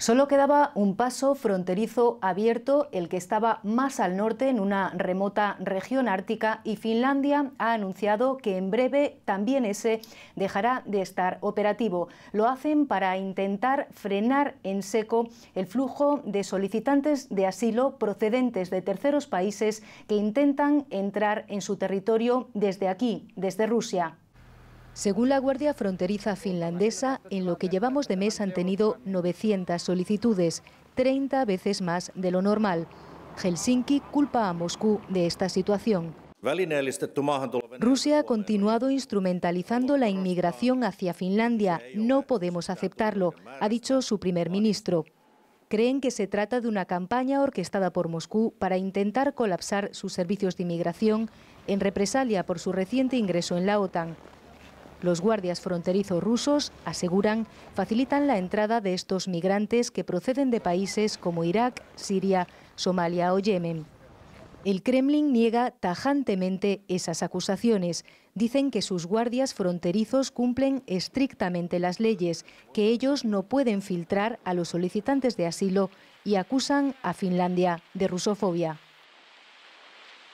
Solo quedaba un paso fronterizo abierto, el que estaba más al norte, en una remota región ártica, y Finlandia ha anunciado que en breve también ese dejará de estar operativo. Lo hacen para intentar frenar en seco el flujo de solicitantes de asilo procedentes de terceros países que intentan entrar en su territorio desde aquí, desde Rusia. Según la Guardia Fronteriza finlandesa, en lo que llevamos de mes han tenido 900 solicitudes, 30 veces más de lo normal. Helsinki culpa a Moscú de esta situación. Rusia ha continuado instrumentalizando la inmigración hacia Finlandia. No podemos aceptarlo, ha dicho su primer ministro. Creen que se trata de una campaña orquestada por Moscú para intentar colapsar sus servicios de inmigración en represalia por su reciente ingreso en la OTAN. Los guardias fronterizos rusos, aseguran, facilitan la entrada de estos migrantes que proceden de países como Irak, Siria, Somalia o Yemen. El Kremlin niega tajantemente esas acusaciones. Dicen que sus guardias fronterizos cumplen estrictamente las leyes, que ellos no pueden filtrar a los solicitantes de asilo y acusan a Finlandia de rusofobia.